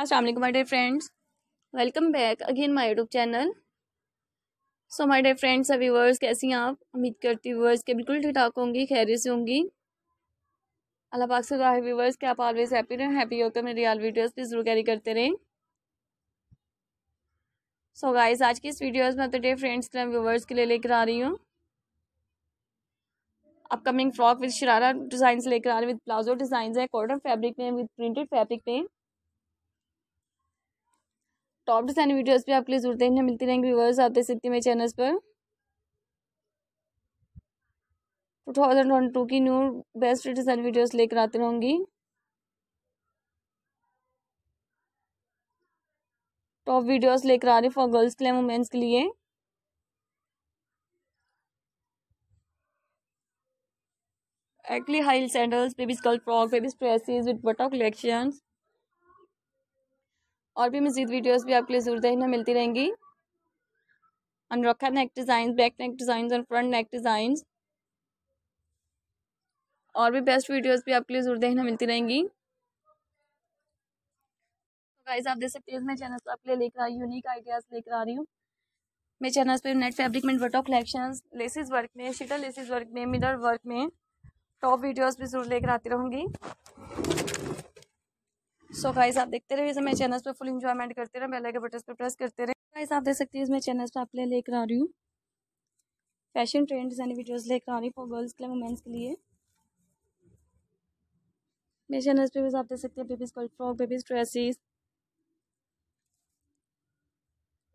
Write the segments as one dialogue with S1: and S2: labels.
S1: अस्सलाम वालेकुम my dear friends welcome back again my YouTube channel so my dear friends viewers कैसी हैं आप उम्मीद करती व्यूवर्स के बिल्कुल ठीक ठाक होंगी खैर से होंगी अल्लाह पाक से दुआ है व्यूवर्स कि आप ऑलवेज हैप्पी रहें हैप्पी होकर मेरी रियल वीडियोस भी जरूर कैरी करते रहें सो so गाइस आज की इस वीडियोस में अपने फ्रेंड्स के व्यूवर्स के लिए लेकर आ रही हूँ upcoming frock with sharara design लेकर आ रही विद प्लाजो डिज़ाइन है कॉटन फैब्रिक में विद प्रिंटेड फैब्रिक में टॉप डिजाइन वीडियोस भी आपके लिए जरूर देखने मिलती रहेंगी व्यूवर्स आते सिद्धि सकते मेरे चैनल्स पर टू थाउजेंड ट्वेंटी टू की न्यू बेस्ट डिजाइन वीडियोस लेकर आती रहूंगी टॉप वीडियोस लेकर आ रही फॉर गर्ल्स के लिए वुमेन्स के लिए एक्चुअली हाई सैंडल्स बेबी स्कल फ्रॉक बेबी स्ट्रेसेस विद बटा कलेक्शंस और भी मजीद वीडियोज़ भी आपके लिए ज़रूर देखने मिलती रहेंगी अनरखा neck design back neck design और फ्रंट नेक डिज़ाइन और भी बेस्ट वीडियोज़ भी आपके लिए ज़रूर देखने मिलती रहेंगी तो गाइज आप देख सकते हैं मैं चैनल पर आपके लिए लेकर आई यूनिक आइडियाज़ लेकर आ रही हूँ मैं चैनल पर नेट फैब्रिक में वर्टो कलेक्शन लेसिस वर्क में शिटर लेसिस वर्क में मिरर वर्क में टॉप वीडियोज़ भी ज़रूर लेकर आती रहूँगी सो so गाइस आप देखते रहे इसे मेरे चैनल्स पे फुल इंजॉयमेंट करते रहे बेल आइकन बटन पे प्रेस करते रहे गाइस आप देख सकते हैं इसमें चैनल पे आप लिए लेकर आ रही हूँ फैशन ट्रेंड एंड वीडियोस लेकर आ रही हूँ फॉर गर्ल्स के लिए वुमेंस के लिए मेरे चैनल पे भी आप देख सकते हैं बेबीज कल फ्रॉक बेबीज ड्रेसेस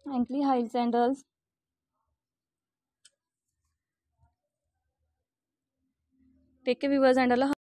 S1: एंकली heel sandals take care viewers and Allah